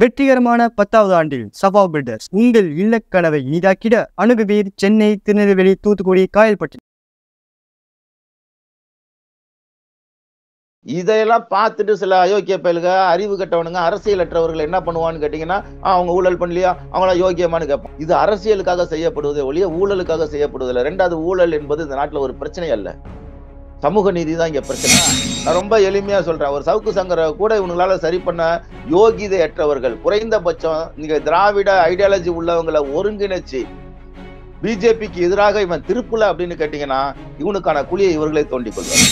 வெற்றிகரமான பத்தாவது ஆண்டில் சபா பில்டர்ஸ் உங்கள் இல்லக்கனவை இனிதாக்கிட அணுகுவீர் சென்னை திருநெல்வேலி தூத்துக்குடி காயல்பட்டு இதையெல்லாம் பார்த்துட்டு சில அயோக்கிய பயில்க அறிவு கட்டவனுங்க அரசியலற்றவர்கள் என்ன பண்ணுவான்னு கேட்டிங்கன்னா அவங்க ஊழல் பண்ணலையா அவங்கள யோக்கியமானு கேட்பான் இது அரசியலுக்காக செய்யப்படுவதே ஒழிய ஊழலுக்காக செய்யப்படுவதில்லை ரெண்டாவது ஊழல் என்பது இந்த நாட்டில் ஒரு பிரச்சனை அல்ல சமூக நீதி தான் இங்கே பிரச்சனை நான் ரொம்ப எளிமையாக சொல்கிறேன் ஒரு சவுக்கு சங்கர கூட இவங்களால சரி பண்ண யோகிதை அற்றவர்கள் குறைந்தபட்சம் நீங்கள் திராவிட ஐடியாலஜி உள்ளவங்களை ஒருங்கிணைச்சு பிஜேபிக்கு எதிராக இவன் திருப்புல அப்படின்னு கேட்டிங்கன்னா இவனுக்கான குழியை இவர்களை தோண்டி கொள்வார்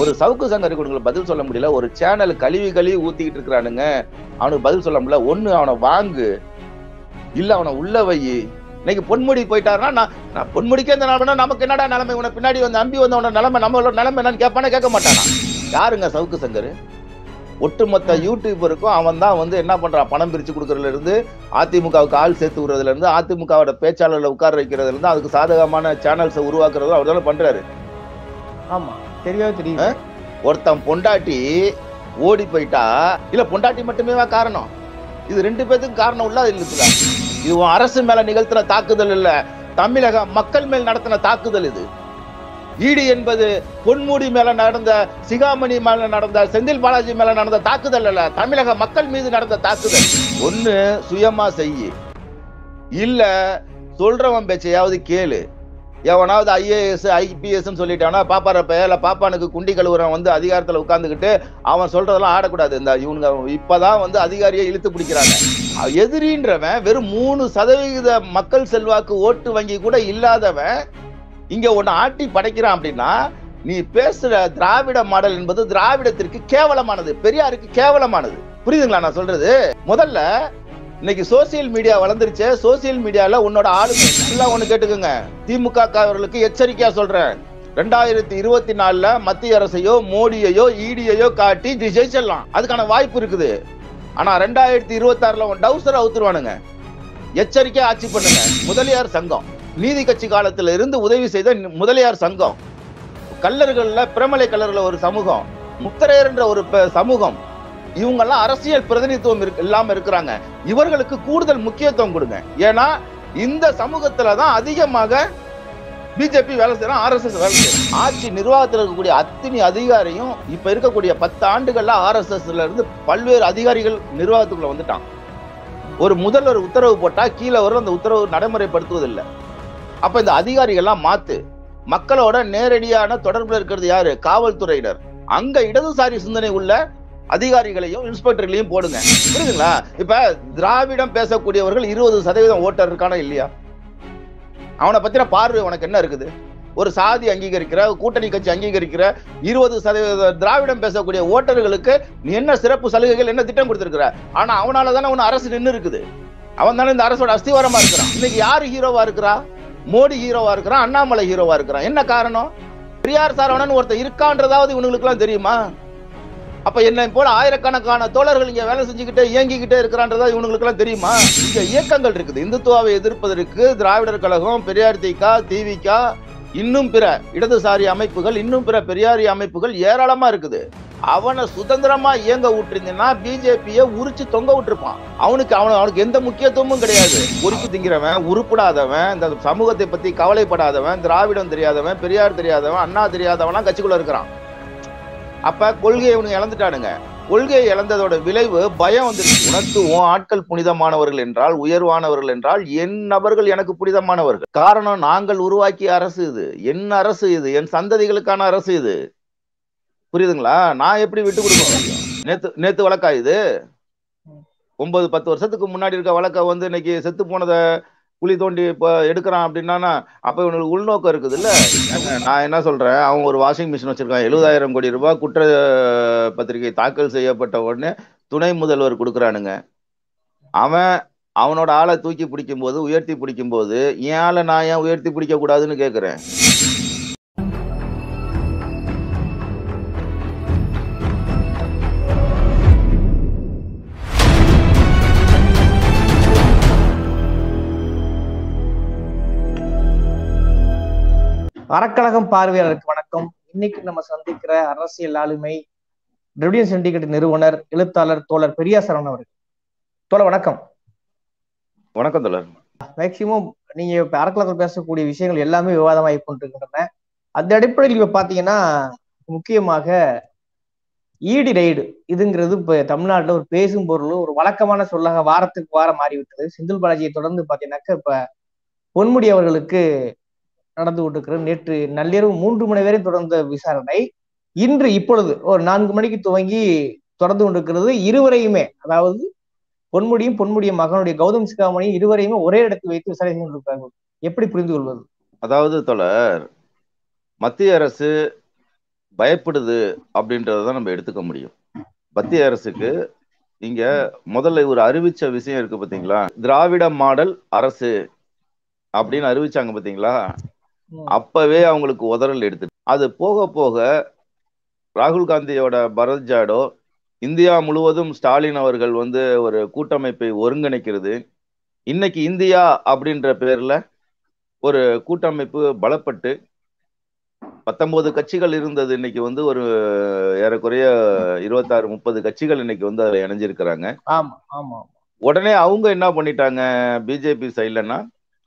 ஒரு சவுக்கு சங்கருக்கு இவங்களுக்கு பதில் சொல்ல முடியல ஒரு சேனல் கழுவி கழுவி ஊற்றிக்கிட்டு இருக்கிறானுங்க அவனுக்கு பதில் சொல்ல முடியல ஒன்று அவனை வாங்கு இல்லை அவனை உள்ள வை இன்னைக்கு பொன்முடி போயிட்டாருன்னா நான் பொன்முடிக்கே இந்த நிலமைனா நமக்கு என்னடா நிலைமை உனக்கு பின்னாடி வந்து அம்பி வந்தவன நிலைமை நம்மளோட நிலைமை என்னன்னு கேட்பானே கேட்க மாட்டானா யாருங்க சவுக்கு சங்கர் ஒட்டுமொத்த யூடியூபருக்கும் அவன் தான் வந்து என்ன பண்ணுறான் பணம் பிரித்து கொடுக்கறதுல இருந்து அதிமுகவுக்கு ஆள் சேர்த்து இருந்து அதிமுகவோட பேச்சாளர்ல உட்கார வைக்கிறதுலேருந்து அதுக்கு சாதகமான சேனல்ஸை உருவாக்குறதும் அவர் தான் பண்ணுறாரு ஆமாம் தெரியாது தெரியும் ஒருத்தன் பொண்டாட்டி ஓடி போயிட்டா இல்லை பொண்டாட்டி மட்டுமே காரணம் இது ரெண்டு பேர்த்துக்கும் காரணம் உள்ள அது இல்லை இது அரசு மேல நிகழ்த்தின தாக்குதல் இல்ல தமிழக மக்கள் மேல் நடத்தின தாக்குதல் இது ஈடு என்பது பொன்முடி மேல நடந்த சிகாமணி மேல நடந்த செந்தில் பாலாஜி மேல நடந்த தாக்குதல் அல்ல தமிழக மக்கள் மீது நடந்த தாக்குதல் ஒன்னு சுயமா செய்ய இல்ல சொல்றவன் பேச்சையாவது கேளு எவனாவது ஐஏஎஸ் ஐபிஎஸ் சொல்லிட்டானா பாப்பாரப்ப இல்லை பாப்பானுக்கு குண்டி கழுவுறவன் வந்து அதிகாரத்தில் உட்காந்துக்கிட்டு அவன் சொல்றதெல்லாம் ஆடக்கூடாது இந்த இவனுங்க இப்போதான் வந்து அதிகாரியை இழுத்து பிடிக்கிறாங்க எதிரின்றவன் வெறும் மூணு சதவிகித மக்கள் செல்வாக்கு ஓட்டு வங்கி கூட இல்லாதவன் இங்க ஒன்னு ஆட்டி படைக்கிறான் அப்படின்னா நீ பேசுற திராவிட மாடல் என்பது திராவிடத்திற்கு கேவலமானது பெரியாருக்கு கேவலமானது புரியுதுங்களா நான் சொல்றது முதல்ல இன்னைக்கு சோசியல் மீடியா வளர்ந்துருச்சு சோசியல் மீடியால உன்னோட ஆளுமை எல்லாம் ஒண்ணு கேட்டுக்கோங்க திமுக காரர்களுக்கு எச்சரிக்கையா சொல்றேன் ரெண்டாயிரத்தி இருபத்தி நாலுல மத்திய அரசையோ மோடியையோ இடியையோ e காட்டி ஜெயிச்சிடலாம் அதுக்கான வாய்ப்பு இருக்குது ஆனா ரெண்டாயிரத்தி இருபத்தி ஆறுல உன் டவுசர் அவுத்துருவானுங்க எச்சரிக்கை ஆட்சி பண்ணுங்க முதலியார் சங்கம் நீதி கட்சி காலத்துல இருந்து உதவி செய்த முதலியார் சங்கம் கல்லர்கள்ல பிரமலை கல்லர்ல ஒரு சமூகம் என்ற ஒரு சமூகம் இவங்கெல்லாம் அரசியல் பிரதிநிதித்துவம் இல்லாம இருக்கிறாங்க இவர்களுக்கு கூடுதல் முக்கியத்துவம் கொடுங்க ஏன்னா இந்த சமூகத்துல தான் அதிகமாக பிஜேபி வேலை செய்யலாம் ஆர்எஸ்எஸ் வேலை செய்யும் ஆட்சி நிர்வாகத்தில் இருக்கக்கூடிய அத்தனை அதிகாரியும் இப்ப இருக்கக்கூடிய பத்து ஆண்டுகள்ல ஆர்எஸ்எஸ்ல இருந்து பல்வேறு அதிகாரிகள் நிர்வாகத்துக்குள்ள வந்துட்டான் ஒரு முதல்வர் உத்தரவு போட்டா கீழே வரும் அந்த உத்தரவு நடைமுறைப்படுத்துவதில்லை அப்ப இந்த அதிகாரிகள்லாம் மாத்து மக்களோட நேரடியான தொடர்பில் இருக்கிறது யாரு காவல்துறையினர் அங்க இடதுசாரி சிந்தனை உள்ள அதிகாரிகளையும் இன்ஸ்பெக்டர்களையும் போடுங்க புரியுதுங்களா இப்ப திராவிடம் பேசக்கூடியவர்கள் இருபது சதவீதம் ஓட்டர் இருக்கானா இல்லையா அவனை பத்தின பார்வை உனக்கு என்ன இருக்குது ஒரு சாதி அங்கீகரிக்கிற கூட்டணி கட்சி அங்கீகரிக்கிற இருபது சதவீத திராவிடம் பேசக்கூடிய ஓட்டர்களுக்கு என்ன சிறப்பு சலுகைகள் என்ன திட்டம் கொடுத்திருக்கிற ஆனா அவனால தானே ஒன்று அரசு நின்று இருக்குது அவன் தானே இந்த அரசோட அஸ்திவாரமா இருக்கிறான் இன்னைக்கு யாரு ஹீரோவா இருக்கிறா மோடி ஹீரோவா இருக்கிறான் அண்ணாமலை ஹீரோவா இருக்கிறான் என்ன காரணம் பெரியார் சாரவணன் ஒருத்தர் இருக்கான்றதாவது இவனுங்களுக்குலாம் தெரியுமா அப்ப என்னை போல ஆயிரக்கணக்கான தோழர்கள் இங்க வேலை செஞ்சுக்கிட்டே இயங்கிக்கிட்டே இருக்கிறான்றதா இவங்களுக்கு எல்லாம் தெரியுமா இங்க இயக்கங்கள் இருக்குது இந்துத்துவாவை எதிர்ப்பதற்கு திராவிடர் கழகம் பெரியார் திகா திவிகா இன்னும் பிற இடதுசாரி அமைப்புகள் இன்னும் பிற பெரியாரி அமைப்புகள் ஏராளமா இருக்குது அவனை சுதந்திரமா இயங்க விட்டுருந்தீங்கன்னா பிஜேபியை உரிச்சு தொங்க விட்டுருப்பான் அவனுக்கு அவன் அவனுக்கு எந்த முக்கியத்துவமும் கிடையாது பொறுப்பு திங்கிறவன் உருப்படாதவன் இந்த சமூகத்தை பத்தி கவலைப்படாதவன் திராவிடம் தெரியாதவன் பெரியார் தெரியாதவன் அண்ணா தெரியாதவன்லாம் கட்சிக்குள்ள இருக்கிறான் அப்போ கொள்கையை இவனுங்க இழந்துட்டானுங்க கொள்கையை இழந்ததோட விளைவு பயம் வந்துருச்சு உனக்கு ஆட்கள் புனிதமானவர்கள் என்றால் உயர்வானவர்கள் என்றால் என் நபர்கள் எனக்கு புனிதமானவர்கள் காரணம் நாங்கள் உருவாக்கிய அரசு இது என் அரசு இது என் சந்ததிகளுக்கான அரசு இது புரியுதுங்களா நான் எப்படி விட்டு கொடுக்க நேத்து நேத்து வழக்கா இது ஒன்பது பத்து வருஷத்துக்கு முன்னாடி இருக்க வழக்க வந்து இன்னைக்கு செத்து போனதை குழி தோண்டி இப்போ எடுக்கிறான் அப்படின்னா அப்போ இவனுக்கு உள்நோக்கம் இருக்குது இல்லை நான் என்ன சொல்கிறேன் அவங்க ஒரு வாஷிங் மிஷின் வச்சுருக்கான் எழுபதாயிரம் கோடி ரூபாய் குற்ற பத்திரிகை தாக்கல் செய்யப்பட்ட உடனே துணை முதல்வர் கொடுக்குறானுங்க அவன் அவனோட ஆளை தூக்கி பிடிக்கும்போது உயர்த்தி பிடிக்கும்போது ஏன் ஆளை நான் ஏன் உயர்த்தி பிடிக்கக்கூடாதுன்னு கேட்குறேன் அறக்கழகம் பார்வையாளருக்கு வணக்கம் இன்னைக்கு நம்ம சந்திக்கிற அரசியல் ஆளுமை டிரிபிடியன் சிண்டிகேட் நிறுவனர் எழுத்தாளர் தோழர் பெரியா சரவணன் அவர்கள் தோழர் வணக்கம் வணக்கம் தோழர் மேக்சிமம் நீங்க இப்ப அறக்கழகத்தில் பேசக்கூடிய விஷயங்கள் எல்லாமே விவாதமாகி கொண்டிருக்கின்றன அந்த அடிப்படையில் இப்ப பாத்தீங்கன்னா முக்கியமாக ஈடி e ரைடு இதுங்கிறது இப்போ தமிழ்நாட்டில் ஒரு பேசும் பொருள் ஒரு வழக்கமான சொல்லாக வாரத்துக்கு வாரம் மாறிவிட்டது செந்தில் பாலாஜியை தொடர்ந்து பாத்தீங்கன்னாக்க இப்போ பொன்முடி அவர்களுக்கு நடந்து கொண்டிருக்கிறது நேற்று நள்ளிரவு மூன்று மணி வரை தொடர்ந்த விசாரணை இன்று இப்பொழுது ஒரு நான்கு மணிக்கு துவங்கி தொடர்ந்து கொண்டிருக்கிறது இருவரையுமே அதாவது பொன்முடியும் பொன்முடியும் மகனுடைய கௌதம் சிகாமணியும் இருவரையுமே ஒரே இடத்தில் வைத்து விசாரணை செய்து எப்படி புரிந்து கொள்வது அதாவது தொடர் மத்திய அரசு பயப்படுது அப்படின்றத நம்ம எடுத்துக்க முடியும் மத்திய அரசுக்கு இங்க முதல்ல ஒரு அறிவிச்ச விஷயம் இருக்கு பாத்தீங்களா திராவிட மாடல் அரசு அப்படின்னு அறிவிச்சாங்க பாத்தீங்களா அப்பவே அவங்களுக்கு உதறல் எடுத்து அது போக போக ராகுல் காந்தியோட பரத் ஜாடோ இந்தியா முழுவதும் ஸ்டாலின் அவர்கள் வந்து ஒரு கூட்டமைப்பை ஒருங்கிணைக்கிறது இன்னைக்கு இந்தியா அப்படின்ற பேர்ல ஒரு கூட்டமைப்பு பலப்பட்டு பத்தொன்பது கட்சிகள் இருந்தது இன்னைக்கு வந்து ஒரு ஏறக்குறைய இருபத்தாறு முப்பது கட்சிகள் இன்னைக்கு வந்து அதுல இணைஞ்சிருக்கிறாங்க உடனே அவங்க என்ன பண்ணிட்டாங்க பிஜேபி சைட்லன்னா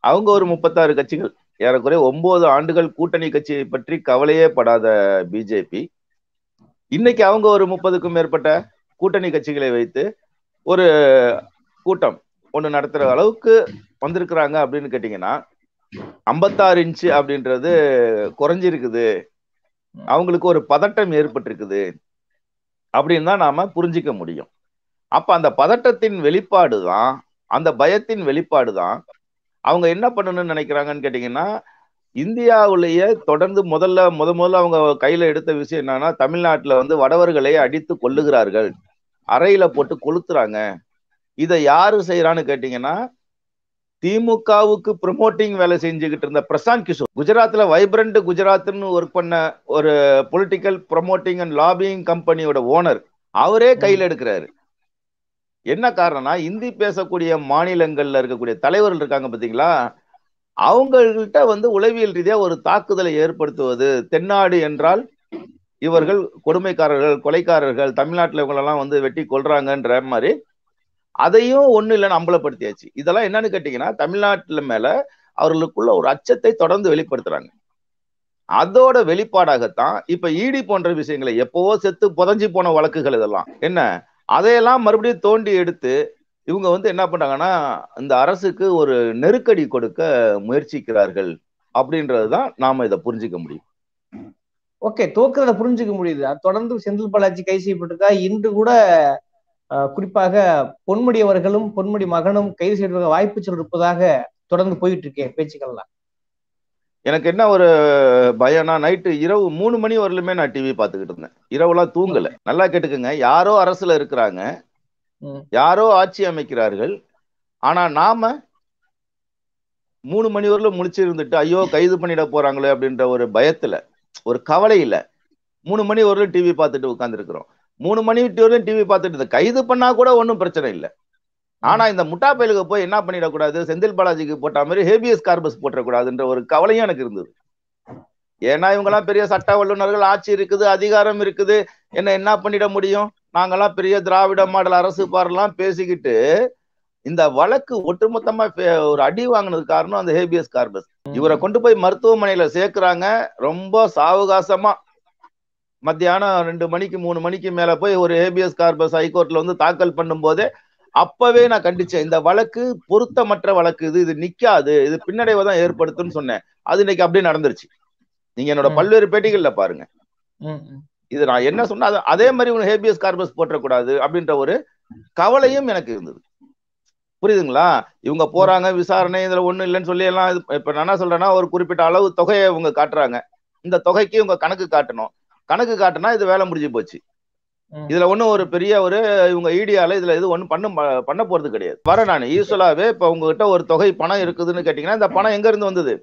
அவங்க ஒரு முப்பத்தாறு கட்சிகள் ஏறக்குறைய ஒன்பது ஆண்டுகள் கூட்டணி கட்சியை பற்றி கவலையே படாத பிஜேபி இன்னைக்கு அவங்க ஒரு முப்பதுக்கும் மேற்பட்ட கூட்டணி கட்சிகளை வைத்து ஒரு கூட்டம் ஒன்று நடத்துற அளவுக்கு வந்திருக்கிறாங்க அப்படின்னு கேட்டீங்கன்னா ஐம்பத்தாறு இன்ச்சு அப்படின்றது குறைஞ்சிருக்குது அவங்களுக்கு ஒரு பதட்டம் ஏற்பட்டிருக்குது அப்படின்னு தான் நாம புரிஞ்சிக்க முடியும் அப்ப அந்த பதட்டத்தின் வெளிப்பாடு தான் அந்த பயத்தின் வெளிப்பாடு தான் அவங்க என்ன பண்ணணும்னு நினைக்கிறாங்கன்னு கேட்டிங்கன்னா இந்தியாவிலேயே தொடர்ந்து முதல்ல முத முதல்ல அவங்க கையில் எடுத்த விஷயம் என்னன்னா தமிழ்நாட்டுல வந்து வடவர்களை அடித்து கொள்ளுகிறார்கள் அறையில போட்டு கொளுத்துறாங்க இதை யாரு செய்யறான்னு கேட்டீங்கன்னா திமுகவுக்கு ப்ரமோட்டிங் வேலை செஞ்சுக்கிட்டு இருந்த பிரசாந்த் கிஷோர் குஜராத்தில் வைப்ரண்ட் குஜராத்னு ஒர்க் பண்ண ஒரு பொலிட்டிக்கல் ப்ரமோட்டிங் அண்ட் லாபிங் கம்பெனியோட ஓனர் அவரே கையில் எடுக்கிறாரு என்ன காரணம்னா இந்தி பேசக்கூடிய மாநிலங்கள்ல இருக்கக்கூடிய தலைவர்கள் இருக்காங்க பாத்தீங்களா அவங்கள்ட்ட வந்து உளவியல் ரீதியா ஒரு தாக்குதலை ஏற்படுத்துவது தென்னாடு என்றால் இவர்கள் கொடுமைக்காரர்கள் கொலைக்காரர்கள் தமிழ்நாட்டில் இவங்களெல்லாம் வந்து வெட்டி கொள்றாங்கன்ற மாதிரி அதையும் ஒன்றும் இல்லைன்னு அம்பலப்படுத்தியாச்சு இதெல்லாம் என்னன்னு கேட்டீங்கன்னா தமிழ்நாட்டில் மேல அவர்களுக்குள்ள ஒரு அச்சத்தை தொடர்ந்து வெளிப்படுத்துறாங்க அதோட வெளிப்பாடாகத்தான் இப்ப ஈடி போன்ற விஷயங்களை எப்பவோ செத்து புதஞ்சி போன வழக்குகள் இதெல்லாம் என்ன அதையெல்லாம் மறுபடியும் தோண்டி எடுத்து இவங்க வந்து என்ன பண்ணாங்கன்னா இந்த அரசுக்கு ஒரு நெருக்கடி கொடுக்க முயற்சிக்கிறார்கள் அப்படின்றது தான் நாம இதை புரிஞ்சுக்க முடியும் ஓகே தோக்குறத புரிஞ்சுக்க முடியுது தொடர்ந்து செந்தில் பாலாஜி கை செய்யப்பட்டிருக்கா இன்று கூட குறிப்பாக பொன்முடி அவர்களும் பொன்முடி மகனும் கைது செய்வதற்கு வாய்ப்பு சொல்லிருப்பதாக தொடர்ந்து போயிட்டு இருக்கேன் பேச்சுக்கள்லாம் எனக்கு என்ன ஒரு பயம்னா நைட்டு இரவு மூணு மணி வரலுமே நான் டிவி பார்த்துக்கிட்டு இருந்தேன் இரவுலாம் தூங்கலை நல்லா கேட்டுக்கோங்க யாரோ அரசில் இருக்கிறாங்க யாரோ ஆட்சி அமைக்கிறார்கள் ஆனால் நாம மூணு மணி வரலும் முழிச்சிருந்துட்டு ஐயோ கைது பண்ணிட போறாங்களே அப்படின்ற ஒரு பயத்தில் ஒரு கவலையில் மூணு மணி வரலும் டிவி பார்த்துட்டு உட்காந்துருக்குறோம் மூணு மணி வரலும் டிவி பார்த்துட்டு கைது பண்ணா கூட ஒன்றும் பிரச்சனை இல்லை ஆனா இந்த முட்டா பயலுக்கு போய் என்ன பண்ணிடக்கூடாது செந்தில் பாலாஜிக்கு போட்ட மாதிரி ஹேபியஸ் கார்பஸ் போட்டக்கூடாதுன்ற ஒரு கவலையும் எனக்கு இருந்தது ஏன்னா இவங்க எல்லாம் பெரிய சட்ட வல்லுநர்கள் ஆட்சி இருக்குது அதிகாரம் இருக்குது என்ன என்ன பண்ணிட முடியும் நாங்கெல்லாம் பெரிய திராவிட மாடல் அரசு பாரெல்லாம் பேசிக்கிட்டு இந்த வழக்கு ஒட்டுமொத்தமா ஒரு அடி வாங்கினது காரணம் அந்த ஹேபியஸ் கார்பஸ் இவரை கொண்டு போய் மருத்துவமனையில சேர்க்கிறாங்க ரொம்ப சாவகாசமா மத்தியானம் ரெண்டு மணிக்கு மூணு மணிக்கு மேல போய் ஒரு ஹேபியஸ் கார்பஸ் ஹைகோர்ட்ல வந்து தாக்கல் பண்ணும் போதே அப்பவே நான் கண்டிச்சேன் இந்த வழக்கு பொருத்தமற்ற வழக்கு இது இது நிக்காது இது பின்னடைவை தான் ஏற்படுத்தும்னு சொன்னேன் அது இன்னைக்கு அப்படியே நடந்துருச்சு நீங்க என்னோட பல்வேறு பேட்டிகள்ல பாருங்க இது நான் என்ன சொன்னா அதே மாதிரி ஒரு ஹேபியஸ் கார்பஸ் போட்டக்கூடாது அப்படின்ற ஒரு கவலையும் எனக்கு இருந்தது புரியுதுங்களா இவங்க போறாங்க விசாரணை இதுல ஒண்ணும் இல்லைன்னு சொல்லி எல்லாம் இப்ப நான் என்ன சொல்றேன்னா ஒரு குறிப்பிட்ட அளவு தொகையை இவங்க காட்டுறாங்க இந்த தொகைக்கு இவங்க கணக்கு காட்டணும் கணக்கு காட்டினா இது வேலை முடிஞ்சு போச்சு இதுல ஒண்ணு ஒரு பெரிய ஒரு இவங்க ஈடியால e இதுல இது ஒண்ணு பண்ண பண்ண போறது கிடையாது வர நான் யூஸ்வலாவே இப்போ உங்ககிட்ட ஒரு தொகை பணம் இருக்குதுன்னு கேட்டீங்கன்னா இந்த பணம் எங்க இருந்து வந்தது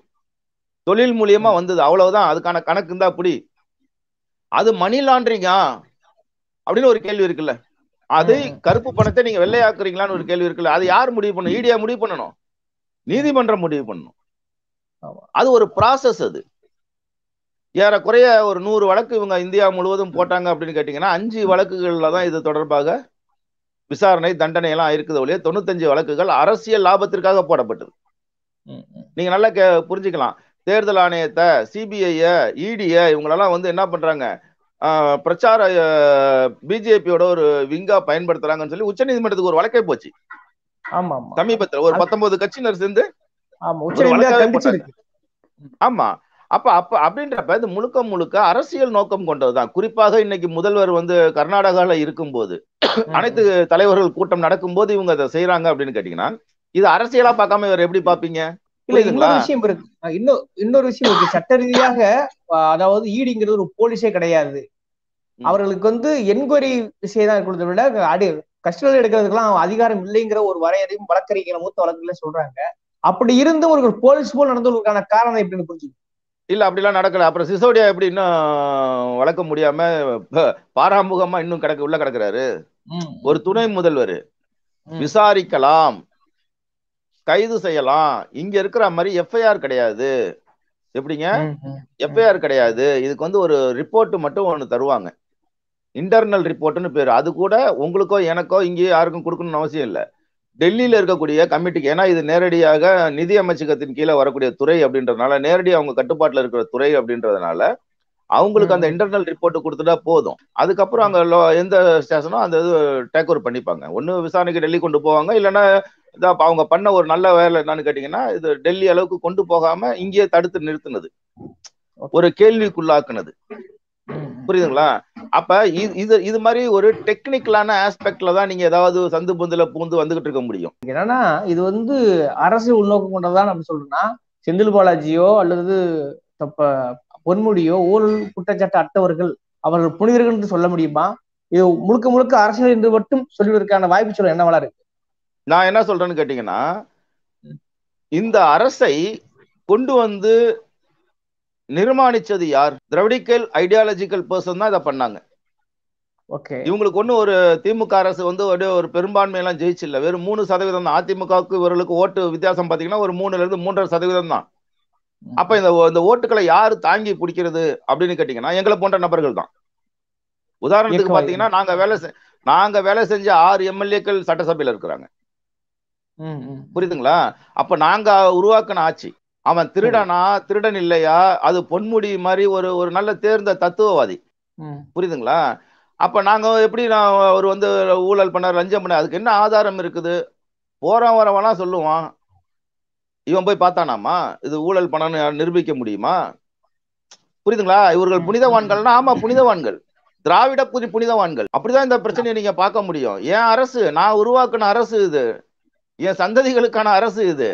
தொழில் மூலியமா வந்தது அவ்வளவுதான் அதுக்கான கணக்கு இருந்தா அப்படி அது மணி லாண்டரிங்கா அப்படின்னு ஒரு கேள்வி இருக்குல்ல அது கருப்பு பணத்தை நீங்க வெள்ளையாக்குறீங்களான்னு ஒரு கேள்வி இருக்குல்ல அது யார் முடிவு பண்ணும் ஈடியா e முடிவு பண்ணணும் நீதிமன்றம் முடிவு பண்ணணும் அது ஒரு ப்ராசஸ் அது ஏறக்குறைய ஒரு நூறு வழக்கு இவங்க இந்தியா முழுவதும் போட்டாங்க அப்படின்னு கேட்டிங்கன்னா அஞ்சு வழக்குகளில் தான் இது தொடர்பாக விசாரணை தண்டனை எல்லாம் இருக்குது ஒழிய தொண்ணூத்தஞ்சு வழக்குகள் அரசியல் லாபத்திற்காக போடப்பட்டது நீங்க நல்லா கே புரிஞ்சுக்கலாம் தேர்தல் ஆணையத்தை சிபிஐய இடிய e இவங்களெல்லாம் வந்து என்ன பண்றாங்க பிரச்சார பிஜேபியோட ஒரு விங்கா பயன்படுத்துறாங்கன்னு சொல்லி உச்ச நீதிமன்றத்துக்கு ஒரு வழக்கே போச்சு ஆமா சமீபத்துல ஒரு பத்தொன்பது கட்சியினர் சேர்ந்து ஆமா அப்ப அப்ப அப்படின்றப்ப இது முழுக்க முழுக்க அரசியல் நோக்கம் கொண்டதுதான் குறிப்பாக இன்னைக்கு முதல்வர் வந்து கர்நாடகால இருக்கும்போது அனைத்து தலைவர்கள் கூட்டம் நடக்கும்போது இவங்க அதை செய்யறாங்க அப்படின்னு கேட்டீங்கன்னா இது அரசியலா பார்க்காம இவர் எப்படி பாப்பீங்க இல்ல விஷயம் இருக்கு இன்னொரு விஷயம் இருக்கு சட்ட ரீதியாக அதாவது ஈடிங்கிறது ஒரு போலீஸே கிடையாது அவர்களுக்கு வந்து என்கொயரி விஷயம் தான் இருக்கிறத விட அடி கஸ்டடியில் எடுக்கிறதுக்கெல்லாம் அதிகாரம் இல்லைங்கிற ஒரு வரையறையும் வழக்கறிஞர் மூத்த வழக்குல சொல்றாங்க அப்படி இருந்து ஒரு போலீஸ் போல் நடந்ததுக்கான காரணம் எப்படின்னு புரிஞ்சுக்கணும் இல்லை அப்படிலாம் நடக்கல அப்புறம் சிசோடியா எப்படி இன்னும் வளர்க்க முடியாம பாராமுகமா இன்னும் கிடக்கு உள்ள கிடக்குறாரு ஒரு துணை முதல்வர் விசாரிக்கலாம் கைது செய்யலாம் இங்க இருக்கிற மாதிரி எஃப்ஐஆர் கிடையாது எப்படிங்க எஃப்ஐஆர் கிடையாது இதுக்கு வந்து ஒரு ரிப்போர்ட் மட்டும் ஒன்று தருவாங்க இன்டர்னல் ரிப்போர்ட்னு பேரு அது கூட உங்களுக்கோ எனக்கோ இங்கே யாருக்கும் கொடுக்கணும்னு அவசியம் இல்லை டெல்லியில இருக்கக்கூடிய கமிட்டிக்கு ஏன்னா இது நேரடியாக நிதி அமைச்சகத்தின் கீழே வரக்கூடிய துறை அப்படின்றதுனால நேரடி அவங்க கட்டுப்பாட்டில் இருக்கிற துறை அப்படின்றதுனால அவங்களுக்கு அந்த இன்டர்னல் ரிப்போர்ட் கொடுத்துட்டா போதும் அதுக்கப்புறம் அங்க எந்த ஸ்டேஷனோ அந்த இது டேக் ஓவர் பண்ணிப்பாங்க ஒன்னு விசாரணைக்கு டெல்லி கொண்டு போவாங்க இல்லைன்னா இதான் அவங்க பண்ண ஒரு நல்ல வேலை என்னன்னு கேட்டீங்கன்னா இது டெல்லி அளவுக்கு கொண்டு போகாம இங்கேயே தடுத்து நிறுத்தினது ஒரு கேள்விக்குள்ளாக்குனது புரியுதுங்களா அப்ப இது இது மாதிரி ஒரு டெக்னிக்கலான ஆஸ்பெக்ட்ல தான் நீங்க ஏதாவது சந்து பொந்துல பூந்து வந்துகிட்டு இருக்க முடியும் என்னன்னா இது வந்து அரசு உள்நோக்கம் கொண்டதான் நம்ம சொல்லணும்னா செந்தில் பாலாஜியோ அல்லது தப்ப பொன்முடியோ ஊழல் குற்றச்சாட்டு அட்டவர்கள் அவர்கள் புனிதர்கள் என்று சொல்ல முடியுமா இது முழுக்க முழுக்க அரசியல் என்று மட்டும் சொல்லுவதற்கான வாய்ப்பு சொல்ல வளர இருக்கு நான் என்ன சொல்றேன்னு கேட்டீங்கன்னா இந்த அரசை கொண்டு வந்து நிர்மாணிச்சது யார் திரவிடிக்கல் ஐடியாலஜிக்கல் பர்சன் தான் இதை பண்ணாங்க ஓகே இவங்களுக்கு ஒன்றும் ஒரு திமுக அரசு வந்து அப்படியே ஒரு பெரும்பான்மையெல்லாம் ஜெயிச்சில்ல வெறும் மூணு சதவீதம் தான் அதிமுகவுக்கு இவர்களுக்கு ஓட்டு வித்தியாசம் பார்த்தீங்கன்னா ஒரு மூணுல இருந்து மூன்றரை சதவீதம் தான் அப்போ இந்த இந்த ஓட்டுகளை யாரு தாங்கி பிடிக்கிறது அப்படின்னு கேட்டிங்கன்னா எங்களை போன்ற நபர்கள் தான் உதாரணத்துக்கு பார்த்தீங்கன்னா நாங்க வேலை நாங்க வேலை செஞ்ச ஆறு எம்எல்ஏக்கள் சட்டசபையில் இருக்கிறாங்க புரியுதுங்களா அப்போ நாங்கள் உருவாக்கின ஆட்சி அவன் திருடனா திருடன் இல்லையா அது பொன்முடி மாதிரி ஒரு ஒரு நல்ல தேர்ந்த தத்துவவாதி புரியுதுங்களா அப்ப நாங்க எப்படி நான் அவர் வந்து ஊழல் பண்ண லஞ்சம் பண்ண அதுக்கு என்ன ஆதாரம் இருக்குது போறவன் வரவெல்லாம் சொல்லுவான் இவன் போய் பார்த்தானாமா இது ஊழல் பண்ணனு நிரூபிக்க முடியுமா புரியுதுங்களா இவர்கள் புனிதவான்கள்னா ஆமா புனிதவான்கள் திராவிட புதி புனிதவான்கள் அப்படிதான் இந்த பிரச்சனையை நீங்க பார்க்க முடியும் என் அரசு நான் உருவாக்குன அரசு இது என் சந்ததிகளுக்கான அரசு இது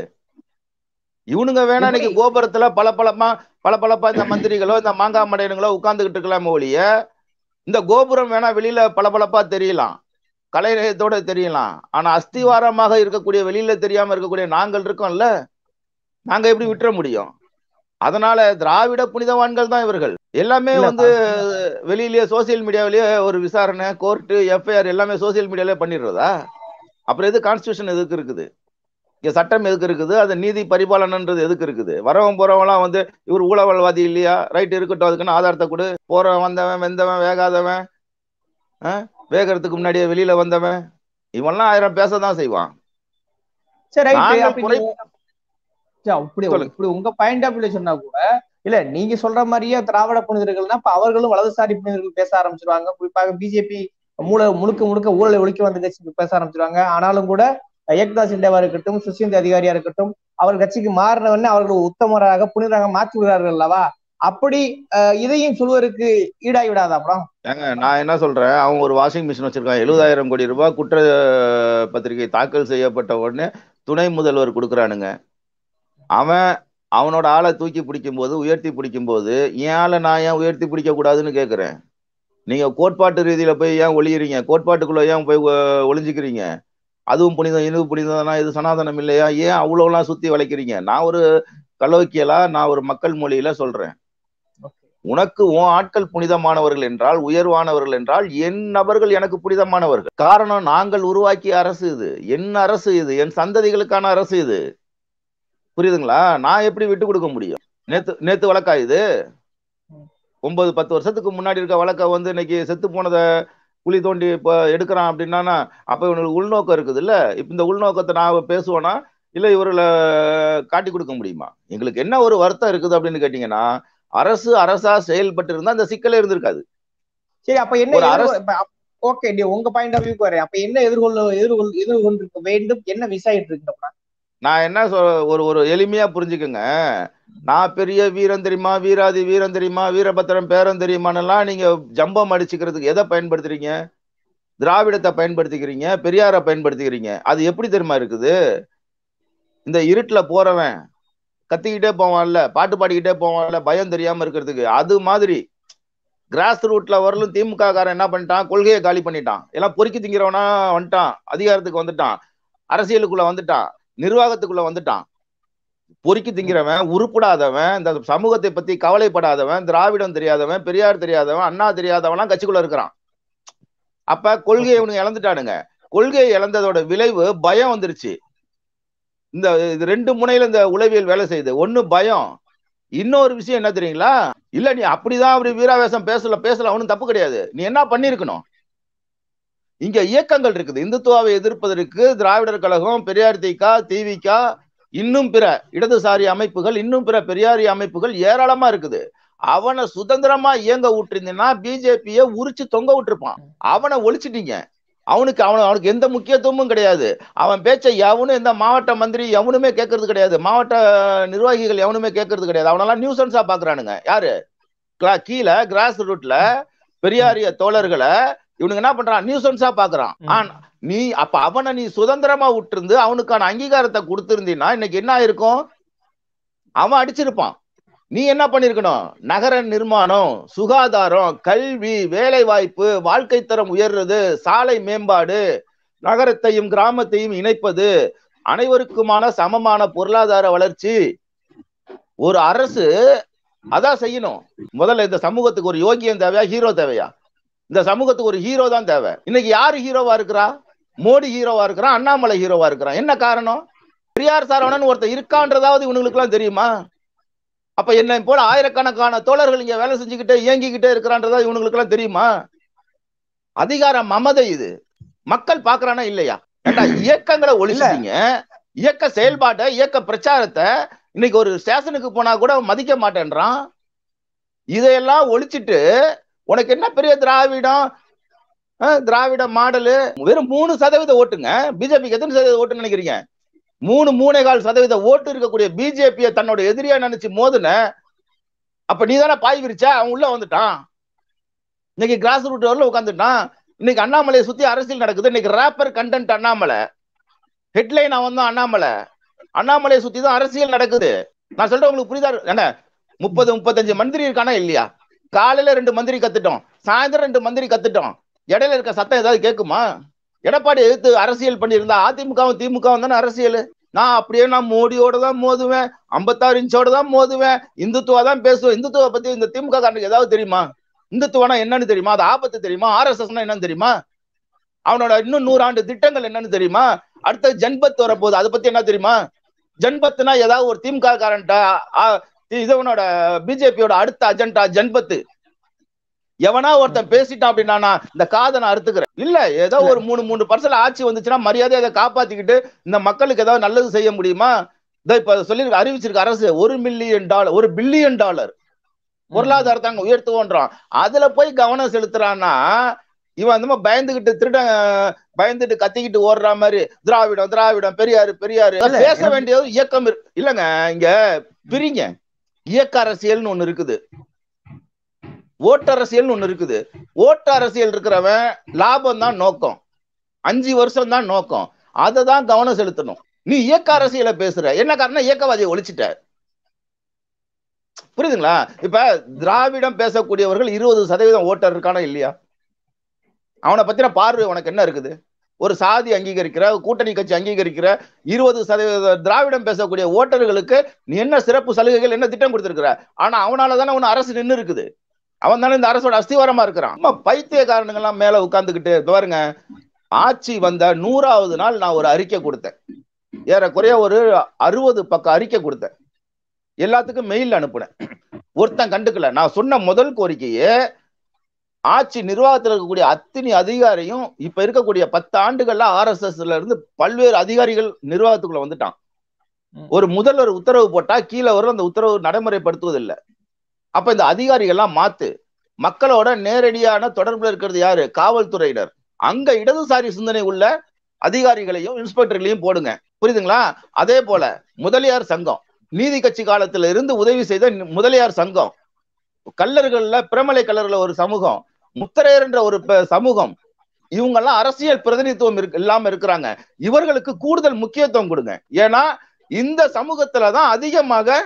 இவனுங்க வேணா இன்னைக்கு கோபுரத்துல பல பலமா பல பலப்பா இந்த மந்திரிகளோ இந்த மாங்காய் மடையனுங்களோ உட்கார்ந்துகிட்டு இருக்கலாம் ஒழிய இந்த கோபுரம் வேணா வெளியில பலப்பா தெரியலாம் கலைநயத்தோட தெரியலாம் ஆனா அஸ்திவாரமாக இருக்கக்கூடிய வெளியில தெரியாம இருக்கக்கூடிய நாங்கள் இருக்கோம்ல நாங்க எப்படி விட்டுற முடியும் அதனால திராவிட புனிதவான்கள் தான் இவர்கள் எல்லாமே வந்து வெளியிலேயே சோசியல் மீடியாவிலேயே ஒரு விசாரணை கோர்ட்டு எஃப்ஐஆர் எல்லாமே சோசியல் மீடியாலே பண்ணிடுறதா அப்புறம் எது கான்ஸ்டியூஷன் எதுக்கு இருக்குது இங்கே சட்டம் எதுக்கு இருக்குது அது நீதி பரிபாலனன்றது எதுக்கு இருக்குது வரவன் போறவங்களாம் வந்து இவர் ஊழல்வாதி இல்லையா ரைட் இருக்கட்டும் அதுக்குன்னு ஆதாரத்தை கொடு போறவன் வந்தவன் வெந்தவன் வேகாதவன் வேகிறதுக்கு முன்னாடியே வெளியில வந்தவன் இவெல்லாம் ஆயிரம் பேச தான் செய்வான் இப்படி உங்க பாயிண்ட் ஆஃப் சொன்னா கூட இல்ல நீங்க சொல்ற மாதிரியே திராவிட புனிதர்கள்னா இப்ப அவர்களும் வலதுசாரி புனிதர்கள் பேச ஆரம்பிச்சிருவாங்க குறிப்பாக பிஜேபி மூல முழுக்க முழுக்க ஊழலை ஒழிக்க வந்த கட்சி பேச ஆரம்பிச்சிருவாங்க ஆனாலும் கூட ஏக்தா சிண்டேவா இருக்கட்டும் சுசீந்த் அதிகாரியா இருக்கட்டும் அவர் கட்சிக்கு மாறினவன்னு அவர்கள் உத்தமராக புனிதராக மாற்றி விடுறார்கள் அல்லவா அப்படி இதையும் சொல்வதற்கு ஈடாகி விடாத அப்புறம் ஏங்க நான் என்ன சொல்றேன் அவங்க ஒரு வாஷிங் மிஷின் வச்சிருக்காங்க எழுபதாயிரம் கோடி ரூபாய் குற்ற பத்திரிகை தாக்கல் செய்யப்பட்ட உடனே துணை முதல்வர் கொடுக்குறானுங்க அவன் அவனோட ஆளை தூக்கி பிடிக்கும் போது உயர்த்தி பிடிக்கும் போது என் ஆளை நான் ஏன் உயர்த்தி பிடிக்க கூடாதுன்னு கேட்குறேன் நீங்க கோட்பாட்டு ரீதியில போய் ஏன் ஒழியிறீங்க கோட்பாட்டுக்குள்ள ஏன் போய் ஒளிஞ்சுக்கிறீங்க அதுவும் புனிதம் இது புனிதம்னா இது சனாதனம் இல்லையா ஏன் அவ்வளோலாம் சுத்தி வளைக்கிறீங்க நான் ஒரு கலோக்கியலா நான் ஒரு மக்கள் மொழியில சொல்றேன் உனக்கு உன் ஆட்கள் புனிதமானவர்கள் என்றால் உயர்வானவர்கள் என்றால் என் நபர்கள் எனக்கு புனிதமானவர்கள் காரணம் நாங்கள் உருவாக்கிய அரசு இது என் அரசு இது என் சந்ததிகளுக்கான அரசு இது புரியுதுங்களா நான் எப்படி விட்டு கொடுக்க முடியும் நேத்து நேத்து வழக்கா இது ஒன்பது பத்து வருஷத்துக்கு முன்னாடி இருக்க வழக்க வந்து இன்னைக்கு செத்து போனதை குழி தோண்டி இப்போ எடுக்கிறான் அப்படின்னா அப்போ இவனுக்கு உள்நோக்கம் இருக்குது இல்லை இப்போ இந்த உள்நோக்கத்தை நான் பேசுவேன்னா இல்லை இவர்களை காட்டி கொடுக்க முடியுமா எங்களுக்கு என்ன ஒரு வருத்தம் இருக்குது அப்படின்னு கேட்டீங்கன்னா அரசு அரசா செயல்பட்டு இருந்தா அந்த சிக்கலே இருந்திருக்காது சரி அப்ப என்ன ஓகே உங்க பாயிண்ட் ஆஃப் வியூக்கு வரேன் அப்ப என்ன எதிர்கொள்ள எதிர்கொள் எதிர்கொண்டிருக்க வேண்டும் என்ன மிஸ் ஆயிட்டு நான் என்ன சொல் ஒரு ஒரு எளிமையா புரிஞ்சுக்கோங்க நான் பெரிய வீரம் தெரியுமா வீராதி வீரம் தெரியுமா வீரபத்திரம் பேரம் தெரியுமானெல்லாம் நீங்க ஜம்பம் அடிச்சுக்கிறதுக்கு எதை பயன்படுத்துறீங்க திராவிடத்தை பயன்படுத்திக்கிறீங்க பெரியாரை பயன்படுத்திக்கிறீங்க அது எப்படி தெரியுமா இருக்குது இந்த இருட்டில் போறவன் கத்திக்கிட்டே போவான்ல பாட்டு பாடிக்கிட்டே போவான்ல பயம் தெரியாம இருக்கிறதுக்கு அது மாதிரி கிராஸ் ரூட்ல வரலும் திமுக காரன் என்ன பண்ணிட்டான் கொள்கையை காலி பண்ணிட்டான் எல்லாம் பொறுக்கி திங்கிறவனா வந்துட்டான் அதிகாரத்துக்கு வந்துட்டான் அரசியலுக்குள்ள வந்துட்டான் நிர்வாகத்துக்குள்ள வந்துட்டான் பொறுக்கி திங்கிறவன் உருப்படாதவன் இந்த சமூகத்தை பத்தி கவலைப்படாதவன் திராவிடம் தெரியாதவன் பெரியார் தெரியாதவன் அண்ணா தெரியாதவன்லாம் கட்சிக்குள்ள இருக்கிறான் அப்ப கொள்கையை இவனுக்கு இழந்துட்டானுங்க கொள்கையை இழந்ததோட விளைவு பயம் வந்துருச்சு இந்த ரெண்டு முனையில இந்த உளவியல் வேலை செய்யுது ஒண்ணு பயம் இன்னொரு விஷயம் என்ன தெரியுங்களா இல்ல நீ அப்படிதான் அப்படி வீராவேசம் பேசல பேசல அவனும் தப்பு கிடையாது நீ என்ன பண்ணிருக்கணும் இங்க இயக்கங்கள் இருக்குது இந்துத்துவாவை எதிர்ப்பதற்கு திராவிடர் கழகம் பெரியார் திகா திவிகா இன்னும் பிற இடதுசாரி அமைப்புகள் இன்னும் பிற பெரியாரி அமைப்புகள் ஏராளமா இருக்குது அவனை சுதந்திரமா இயங்க விட்டுருந்தீங்கன்னா பிஜேபிய உரிச்சு தொங்க விட்டுருப்பான் அவனை ஒழிச்சிட்டீங்க அவனுக்கு அவன் அவனுக்கு எந்த முக்கியத்துவமும் கிடையாது அவன் பேச்சை எவனும் எந்த மாவட்ட மந்திரி எவனுமே கேட்கறது கிடையாது மாவட்ட நிர்வாகிகள் எவனுமே கேட்கறது கிடையாது அவனெல்லாம் நியூசன்ஸா பாக்குறானுங்க யாரு கீழே கிராஸ் ரூட்ல பெரியாரிய தோழர்களை இவனுக்கு என்ன பண்றான் நியூசன்ஸா பாக்குறான் நீ அப்ப அவனை நீ சுதந்திரமா விட்டுருந்து அவனுக்கான அங்கீகாரத்தை கொடுத்திருந்தீனா இன்னைக்கு என்ன ஆயிருக்கும் அவன் அடிச்சிருப்பான் நீ என்ன பண்ணிருக்கணும் நகர நிர்மாணம் சுகாதாரம் கல்வி வேலை வாய்ப்பு வாழ்க்கை தரம் உயர்றது சாலை மேம்பாடு நகரத்தையும் கிராமத்தையும் இணைப்பது அனைவருக்குமான சமமான பொருளாதார வளர்ச்சி ஒரு அரசு அதான் செய்யணும் முதல்ல இந்த சமூகத்துக்கு ஒரு யோகியம் தேவையா ஹீரோ தேவையா இந்த சமூகத்துக்கு ஒரு ஹீரோ தான் தேவை இன்னைக்கு யாரு ஹீரோவா இருக்கிறா மோடி ஹீரோவா இருக்கிறான் அண்ணாமலை ஹீரோவா இருக்கிறான் என்ன காரணம் பெரியார் சாரவணன் ஒருத்தர் இருக்கான்றதாவது இவங்களுக்குலாம் எல்லாம் தெரியுமா அப்ப என்ன போல ஆயிரக்கணக்கான தோழர்கள் இங்க வேலை செஞ்சுக்கிட்டே இயங்கிக்கிட்டே இருக்கிறான்றதா இவங்களுக்கு எல்லாம் தெரியுமா அதிகார மமதை இது மக்கள் பாக்குறானா இல்லையா இயக்கங்களை ஒழிச்சிட்டீங்க இயக்க செயல்பாட்டை இயக்க பிரச்சாரத்தை இன்னைக்கு ஒரு ஸ்டேஷனுக்கு போனா கூட மதிக்க மாட்டேன்றான் இதையெல்லாம் ஒழிச்சிட்டு உனக்கு என்ன பெரிய திராவிடம் திராவிட மாடலு வெறும் மூணு சதவீத ஓட்டுங்க பிஜேபிக்கு எத்தனை சதவீத ஓட்டுன்னு நினைக்கிறீங்க மூணு மூணே கால் சதவீத ஓட்டு இருக்கக்கூடிய பிஜேபியை தன்னோட எதிரியா நினைச்சு மோதுன அப்ப நீ தானே பாய் விரிச்சா அவன் உள்ள வந்துட்டான் இன்னைக்கு கிராஸ் ரூட் வரல உட்காந்துட்டான் இன்னைக்கு அண்ணாமலையை சுத்தி அரசியல் நடக்குது இன்னைக்கு ரேப்பர் கண்டென்ட் அண்ணாமலை ஹெட்லைன் அவன் தான் அண்ணாமலை அண்ணாமலையை சுத்தி தான் அரசியல் நடக்குது நான் சொல்றேன் உங்களுக்கு புரியுதா என்ன முப்பது முப்பத்தஞ்சு மந்திரி இருக்கானா இல்லையா காலையில ரெண்டு மந்திரி கத்துட்டோம் சாயந்தரம் ரெண்டு மந்திரி கத்துட்டோம் இடையில இருக்க சத்தம் ஏதாவது கேட்குமா எடப்பாடி எதிர்த்து அரசியல் பண்ணியிருந்தா அதிமுகவும் திமுகவும் தானே அரசியல் நான் அப்படியே நான் மோடியோட தான் மோதுவேன் ஐம்பத்தாறு இன்ச்சோட தான் மோதுவேன் இந்துத்துவா தான் பேசுவேன் இந்துத்துவ பத்தி இந்த திமுக காரனுக்கு ஏதாவது தெரியுமா இந்துத்துவனா என்னன்னு தெரியுமா அது ஆபத்து தெரியுமா ஆர்எஸ்எஸ்னா என்னன்னு தெரியுமா அவனோட இன்னும் நூறாண்டு திட்டங்கள் என்னன்னு தெரியுமா அடுத்த ஜன்பத் வரப்போகுது அதை பத்தி என்ன தெரியுமா ஜென்பத்துனா ஏதாவது ஒரு திமுக காரன்ட்ட இது பிஜேபியோட அடுத்த அஜெண்டா ஜென்பத்து எவனா ஒருத்தன் பேசிட்டான் அப்படின்னா இந்த காதை நான் அறுத்துக்கிறேன் இல்ல ஏதோ ஒரு மூணு மூணு பர்சன்ட் ஆட்சி வந்துச்சுன்னா மரியாதை அதை காப்பாத்திக்கிட்டு இந்த மக்களுக்கு ஏதாவது நல்லது செய்ய முடியுமா இதை இப்ப சொல்லி அறிவிச்சிருக்க அரசு ஒரு மில்லியன் டாலர் ஒரு பில்லியன் டாலர் பொருளாதாரத்தை அங்க உயர்த்துவோன்றான் அதுல போய் கவனம் செலுத்துறான்னா இவன் அந்த மாதிரி பயந்துகிட்டு திருட பயந்துட்டு கத்திக்கிட்டு ஓடுற மாதிரி திராவிடம் திராவிடம் பெரியாரு பெரியாரு பேச வேண்டிய இயக்கம் இல்லைங்க இங்க பிரிங்க இயக்க அரசியல்னு ஒண்ணு இருக்குது ஓட்டு அரசியல்னு ஒண்ணு இருக்குது ஓட்டு அரசியல் இருக்கிறவன் லாபம் தான் நோக்கம் அஞ்சு வருஷம் தான் நோக்கம் அதை தான் கவனம் செலுத்தணும் நீ இயக்க அரசியல பேசுற என்ன காரணம் இயக்கவாதியை ஒழிச்சிட்ட புரியுதுங்களா இப்ப திராவிடம் பேசக்கூடியவர்கள் இருபது சதவீதம் ஓட்டர் இருக்கானா இல்லையா அவனை பத்தின பார்வை உனக்கு என்ன இருக்குது ஒரு சாதி அங்கீகரிக்கிற கூட்டணி கட்சி அங்கீகரிக்கிற இருபது சதவீத திராவிடம் பேசக்கூடிய ஓட்டர்களுக்கு என்ன சிறப்பு சலுகைகள் என்ன திட்டம் கொடுத்திருக்கிற ஆனா அவனால தானே ஒன்னு அரசு நின்று இருக்குது அவன் தானே இந்த அரசோட அஸ்திவாரமா இருக்கிறான் நம்ம காரணங்கள்லாம் மேல உட்கார்ந்துக்கிட்டு பாருங்க ஆட்சி வந்த நூறாவது நாள் நான் ஒரு அறிக்கை கொடுத்தேன் ஏறக்குறைய ஒரு அறுபது பக்கம் அறிக்கை கொடுத்தேன் எல்லாத்துக்கும் மெயில் அனுப்புனேன் ஒருத்தன் கண்டுக்கல நான் சொன்ன முதல் கோரிக்கையே ஆட்சி நிர்வாகத்தில் இருக்கக்கூடிய அத்தனை அதிகாரியும் இப்ப இருக்கக்கூடிய பத்து ஆண்டுகள்ல ஆர் எஸ் எஸ்ல இருந்து பல்வேறு அதிகாரிகள் நிர்வாகத்துக்குள்ள வந்துட்டான் ஒரு முதல்வர் உத்தரவு போட்டா கீழே வரும் அந்த உத்தரவு நடைமுறைப்படுத்துவதில்லை அப்ப இந்த அதிகாரிகள்லாம் மாத்து மக்களோட நேரடியான தொடர்புல இருக்கிறது யாரு காவல்துறையினர் அங்க இடதுசாரி சிந்தனை உள்ள அதிகாரிகளையும் இன்ஸ்பெக்டர்களையும் போடுங்க புரியுதுங்களா அதே போல முதலியார் சங்கம் நீதி கட்சி காலத்துல இருந்து உதவி செய்த முதலியார் சங்கம் கல்லர்கள்ல பிரமலை கல்லர்ல ஒரு சமூகம் முத்தரையர் என்ற ஒரு சமூகம் இவங்க எல்லாம் அரசியல் பிரதிநிதித்துவம் இருக்கு இல்லாம இருக்கிறாங்க இவர்களுக்கு கூடுதல் முக்கியத்துவம் கொடுங்க ஏன்னா இந்த சமூகத்துலதான் அதிகமாக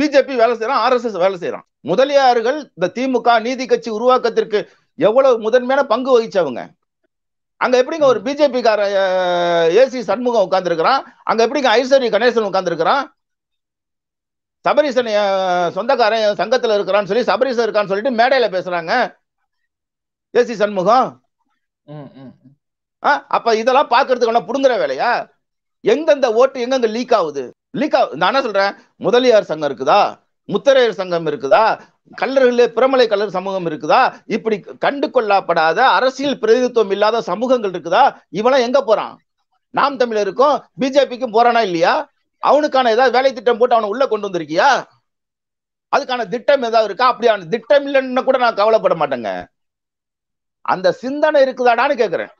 பிஜேபி வேலை செய்யறான் ஆர் எஸ் எஸ் வேலை செய்யறான் முதலியார்கள் இந்த திமுக நீதி கட்சி உருவாக்கத்திற்கு எவ்வளவு முதன்மையான பங்கு வகிச்சவங்க அங்க எப்படிங்க ஒரு பிஜேபிக்கார ஏசி சண்முகம் உட்கார்ந்துருக்கிறான் அங்க எப்படிங்க ஐஸ்வரி கணேசன் உட்கார்ந்துருக்கிறான் சபரிசன் சொந்தக்காரன் சங்கத்துல இருக்கிறான்னு சொல்லி சபரிசன் இருக்கான்னு சொல்லிட்டு மேடையில பேசுறாங்க ஏசி சண்முகம் அப்ப இதெல்லாம் பாக்குறதுக்கான புடுங்குற வேலையா எங்கெந்த ஓட்டு எங்கெங்க லீக் ஆகுது லீக் ஆகுது நான் என்ன சொல்றேன் முதலியார் சங்கம் இருக்குதா முத்தரையர் சங்கம் இருக்குதா கல்லர்களே பிரமலை கல்லர் சமூகம் இருக்குதா இப்படி கண்டு கொள்ளப்படாத அரசியல் பிரதிநிதித்துவம் இல்லாத சமூகங்கள் இருக்குதா இவெல்லாம் எங்க போறான் நாம் தமிழருக்கும் பிஜேபிக்கும் போறானா இல்லையா அவனுக்கான ஏதாவது வேலை திட்டம் போட்டு அவனை உள்ள கொண்டு வந்திருக்கியா அதுக்கான திட்டம் ஏதாவது இருக்கா அப்படியான திட்டம் இல்லைன்னு கூட நான் கவலைப்பட மாட்டேங்க அந்த சிந்தனை இருக்குதாடான்னு கேக்குறேன்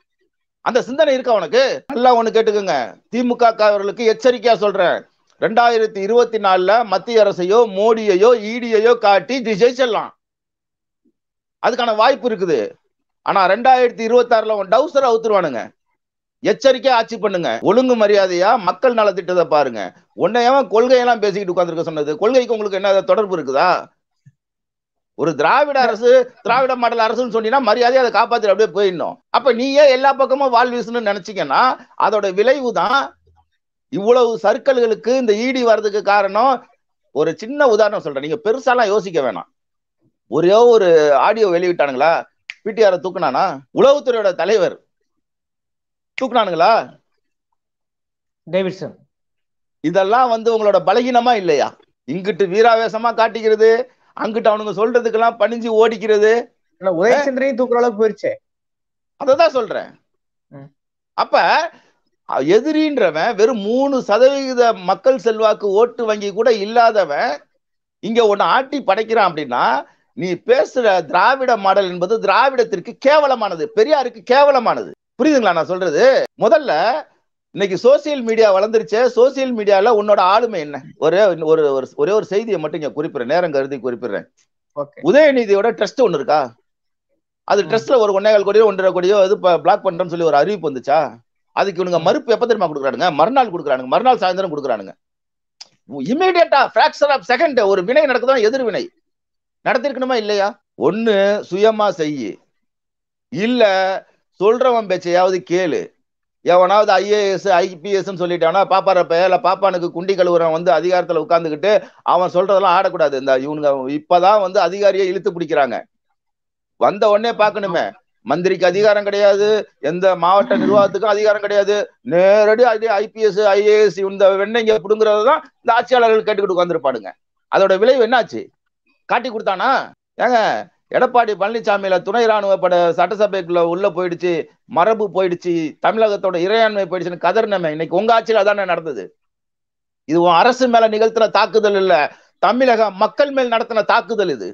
அந்த சிந்தனை இருக்கா உனக்கு நல்லா ஒண்ணு கேட்டுக்கோங்க திமுக அவர்களுக்கு எச்சரிக்கையா சொல்றேன் ரெண்டாயிரத்தி இருபத்தி நாலுல மத்திய அரசையோ மோடியையோ ஈடியையோ காட்டி ஜெயிச்சிடலாம் அதுக்கான வாய்ப்பு இருக்குது ஆனா ரெண்டாயிரத்தி இருபத்தி ஆறுல உன் டவுசர் அவுத்துருவானுங்க எச்சரிக்கையா ஆட்சி பண்ணுங்க ஒழுங்கு மரியாதையா மக்கள் நலத்திட்டத்தை பாருங்க உன்னையாவது கொள்கையெல்லாம் பேசிக்கிட்டு உட்காந்துருக்க சொன்னது கொள்கைக்கு உங்களுக்கு என்ன தொடர்பு இருக்குதா ஒரு திராவிட அரசு திராவிட மாடல் அரசுன்னு சொன்னீங்கன்னா மரியாதையை அதை காப்பாற்றி அப்படியே போயிடணும் அப்ப நீயே எல்லா பக்கமும் வாழ் வீசுன்னு நினைச்சீங்கன்னா அதோட விளைவு தான் இவ்வளவு சர்க்கல்களுக்கு இந்த ஈடி e வர்றதுக்கு காரணம் ஒரு சின்ன உதாரணம் சொல்றேன் நீங்க பெருசாலாம் யோசிக்க வேணாம் ஒரே ஒரு ஆடியோ வெளியிட்டானுங்களா பிடிஆர் தூக்குனானா உளவுத்துறையோட தலைவர் தூக்குனானுங்களா இதெல்லாம் வந்து உங்களோட பலகீனமா இல்லையா இங்கிட்டு வீராவேசமா காட்டிக்கிறது அங்கிட்ட அவனுங்க சொல்றதுக்கெல்லாம் பணிஞ்சு ஓடிக்கிறது உதயசந்திரையும் தூக்குற அளவுக்கு போயிருச்சே அததான் சொல்றேன் அப்ப எதிரின்றவன் வெறும் மூணு சதவிகித மக்கள் செல்வாக்கு ஓட்டு வங்கி கூட இல்லாதவன் இங்க ஒன்னு ஆட்டி படைக்கிறான் அப்படின்னா நீ பேசுற திராவிட மாடல் என்பது திராவிடத்திற்கு கேவலமானது பெரியாருக்கு கேவலமானது புரியுதுங்களா நான் சொல்றது முதல்ல இன்னைக்கு சோசியல் மீடியா வளர்ந்துருச்சு சோசியல் மீடியால உன்னோட ஆளுமை என்ன ஒரே ஒரு ஒரே ஒரு செய்தியை மட்டும் இங்க குறிப்பிடுறேன் நேரம் கருதி குறிப்பிடுறேன் உதயநிதியோட ட்ரஸ்ட் ஒண்ணு இருக்கா அது ட்ரஸ்ட்ல ஒரு ஒன்னேகால் கோடியோ ஒன்றரை கோடியோ இது பிளாக் பண்றோம்னு சொல்லி ஒரு அறிவிப்பு வந்துச்சா அதுக்கு இவனுங்க மறுப்பு எப்ப தெரியுமா கொடுக்குறானுங்க மறுநாள் கொடுக்குறானுங்க மறுநாள் சாயந்தரம் கொடுக்குறானுங்க இமீடியட்டா ஃபிராக்சர் ஆஃப் செகண்ட் ஒரு வினை நடக்குதான் எதிர்வினை நடத்திருக்கணுமா இல்லையா ஒன்னு சுயமா செய்யு இல்ல சொல்றவன் பேச்சையாவது கேளு எவனாவது ஐஏஎஸ் ஐபிஎஸ் சொல்லிட்டானா பாப்பாரப்ப இல்லை பாப்பானுக்கு குண்டி கழுவுறவன் வந்து அதிகாரத்தில் உட்காந்துக்கிட்டு அவன் சொல்றதெல்லாம் ஆடக்கூடாது இந்த இவனுங்க இப்பதான் வந்து அதிகாரியை இழுத்து பிடிக்கிறாங்க வந்த உடனே பார்க்கணுமே மந்திரிக்கு அதிகாரம் கிடையாது எந்த மாவட்ட நிர்வாகத்துக்கும் அதிகாரம் கிடையாது நேரடி ஐபிஎஸ் ஐஏஎஸ் இந்த வெண்ணைங்க பிடுங்குறது தான் இந்த ஆட்சியாளர்கள் கேட்டுக்கிட்டு உட்காந்துருப்பாடுங்க அதோட விளைவு என்னாச்சு காட்டி கொடுத்தானா ஏங்க எடப்பாடி பழனிசாமியில துணை ராணுவ பட சட்டசபைக்குள்ள உள்ள போயிடுச்சு மரபு போயிடுச்சு தமிழகத்தோட இறையாண்மை போயிடுச்சுன்னு நம்ம இன்னைக்கு உங்க ஆட்சியில தானே நடந்தது இது உன் அரசு மேல நிகழ்த்தின தாக்குதல் இல்ல தமிழக மக்கள் மேல் நடத்தின தாக்குதல் இது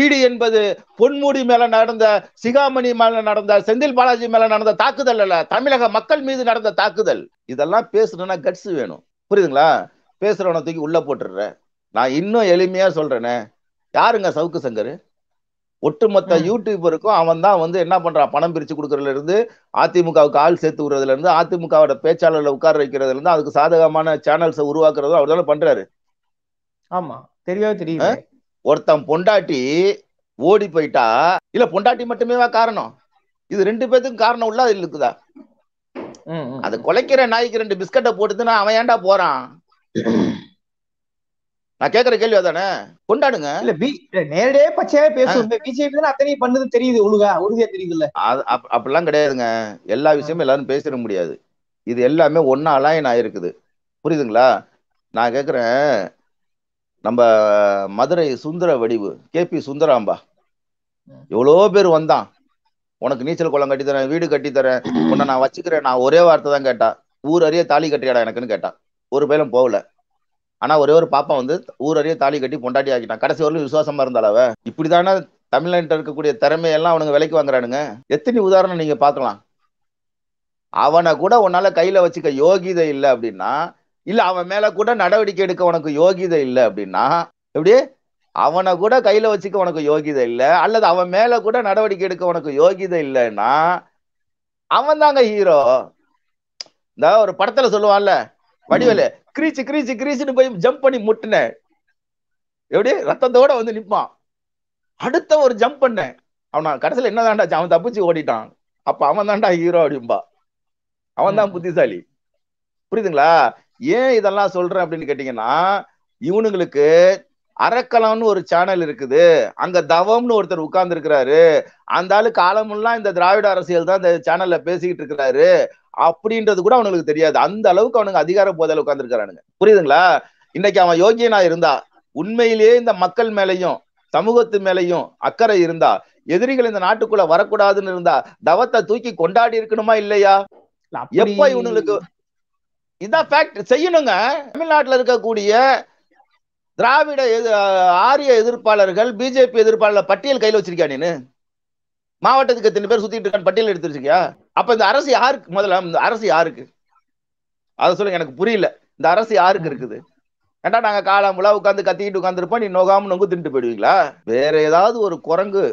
ஈடு என்பது பொன்முடி மேல நடந்த சிகாமணி மேல நடந்த செந்தில் பாலாஜி மேல நடந்த தாக்குதல் அல்ல தமிழக மக்கள் மீது நடந்த தாக்குதல் இதெல்லாம் பேசணும்னா கட்ஸ் வேணும் புரியுதுங்களா பேசுறவனை தூக்கி உள்ள போட்டுடுற நான் இன்னும் எளிமையா சொல்றேனே யாருங்க சவுக்கு சங்கரு ஒட்டுமொத்த யூடியூபருக்கும் அவன் தான் வந்து என்ன பண்றான் பணம் பிரிச்சு கொடுக்கறதுல இருந்து அதிமுகவுக்கு ஆள் சேர்த்து விடுறதுல இருந்து அதிமுகவோட பேச்சாளர்ல உட்கார வைக்கிறதுல இருந்து அதுக்கு சாதகமான சேனல்ஸை உருவாக்குறதும் அவர் தானே பண்றாரு ஆமா தெரியாது தெரியும் ஒருத்தன் பொண்டாட்டி ஓடி போயிட்டா இல்ல பொண்டாட்டி மட்டுமேவா காரணம் இது ரெண்டு பேத்துக்கும் காரணம் உள்ள அது இருக்குதா அது குலைக்கிற நாய்க்கு ரெண்டு பிஸ்கட்டை போட்டுதுன்னா அவன் ஏன்டா போறான் நான் கேக்குற கேள்வி அதானே கொண்டாடுங்க இல்ல பி நேரடியே பச்சையாவே பேசுவோம் பிஜேபி தான் அத்தனை பண்ணது தெரியுது ஒழுங்கா உறுதியா தெரியுது இல்ல அப்படிலாம் கிடையாதுங்க எல்லா விஷயமும் எல்லாரும் பேசிட முடியாது இது எல்லாமே ஒன்னா அலாயன் ஆயிருக்குது புரியுதுங்களா நான் கேக்குறேன் நம்ம மதுரை சுந்தர வடிவு கே பி சுந்தராம்பா எவ்வளோ பேர் வந்தான் உனக்கு நீச்சல் குளம் கட்டித்தரேன் வீடு கட்டித்தரேன் உன்னை நான் வச்சுக்கிறேன் நான் ஒரே வார்த்தை தான் கேட்டா ஊர் அறிய தாலி கட்டியாடா எனக்குன்னு கேட்டான் ஒரு பேரும் போகல ஆனா ஒரே ஒரு பாப்பா வந்து ஊரறிய தாலி கட்டி பொண்டாட்டி ஆக்கிட்டான் கடைசி வரலும் விசுவாசமா இருந்தாலவ இப்படிதானே தமிழ்நாட்டில் இருக்கக்கூடிய திறமையெல்லாம் அவனுங்க விலைக்கு வாங்குறானுங்க எத்தனை உதாரணம் நீங்க பாக்கலாம் அவனை கூட உன்னால கையில வச்சுக்க யோகிதை இல்லை அப்படின்னா இல்ல அவன் மேல கூட நடவடிக்கை எடுக்க உனக்கு யோகிதை இல்லை அப்படின்னா எப்படி அவனை கூட கையில வச்சுக்க உனக்கு யோகிதை இல்லை அல்லது அவன் மேல கூட நடவடிக்கை எடுக்க உனக்கு யோகிதை இல்லைன்னா அவன் தாங்க ஹீரோ இந்த ஒரு படத்துல சொல்லுவான்ல வடிவலு கிரீச்சு கிரீச்சு கிரீச்சுன்னு போய் ஜம்ப் பண்ணி முட்டினேன் எப்படி ரத்தத்தோட வந்து நிற்பான் அடுத்த ஒரு ஜம்ப் பண்ணேன் அவன் கடைசியில் என்ன தாண்டா அவன் தப்பிச்சு ஓடிட்டான் அப்ப அவன் தாண்டா ஹீரோ அப்படிம்பா அவன் தான் புத்திசாலி புரியுதுங்களா ஏன் இதெல்லாம் சொல்றேன் அப்படின்னு கேட்டீங்கன்னா இவனுங்களுக்கு அறக்கலாம்னு ஒரு சேனல் இருக்குது அங்க தவம்னு ஒருத்தர் உட்கார்ந்து இருக்கிறாரு அந்த ஆளு காலமெல்லாம் இந்த திராவிட அரசியல் தான் இந்த சேனல்ல பேசிக்கிட்டு இருக்கிறாரு அப்படின்றது கூட அவனுக்கு தெரியாது அந்த அளவுக்கு அவனுக்கு அதிகார உட்கார்ந்து இருக்கிறானுங்க புரியுதுங்களா இன்னைக்கு அவன் யோகியனா இருந்தா உண்மையிலேயே இந்த மக்கள் மேலையும் சமூகத்து மேலையும் அக்கறை இருந்தா எதிரிகள் இந்த நாட்டுக்குள்ள வரக்கூடாதுன்னு இருந்தா தவத்தை தூக்கி கொண்டாடி இருக்கணுமா இல்லையா எப்ப இவனுக்கு இதான் ஃபேக்ட் செய்யணுங்க தமிழ்நாட்டுல இருக்கக்கூடிய திராவிட ஆரிய எதிர்ப்பாளர்கள் பிஜேபி எதிர்ப்பாளர் பட்டியல் கையில் வச்சிருக்கியா நீ மாவட்டத்துக்கு எத்தனை பேர் சுத்திட்டு இருக்கான் பட்டியல் எடுத்து வச்சிருக்கியா அப்ப இந்த அரசு யாருக்கு முதல்ல இந்த அரசு யாருக்கு அதை சொல்லுங்க எனக்கு புரியல இந்த அரசு யாருக்கு இருக்குது ஏன்டா நாங்க உலா உட்காந்து கத்திக்கிட்டு உட்காந்துருப்போம் நீ நோகாம நொங்கு தின்ட்டு போயிடுவீங்களா வேற ஏதாவது ஒரு குரங்கு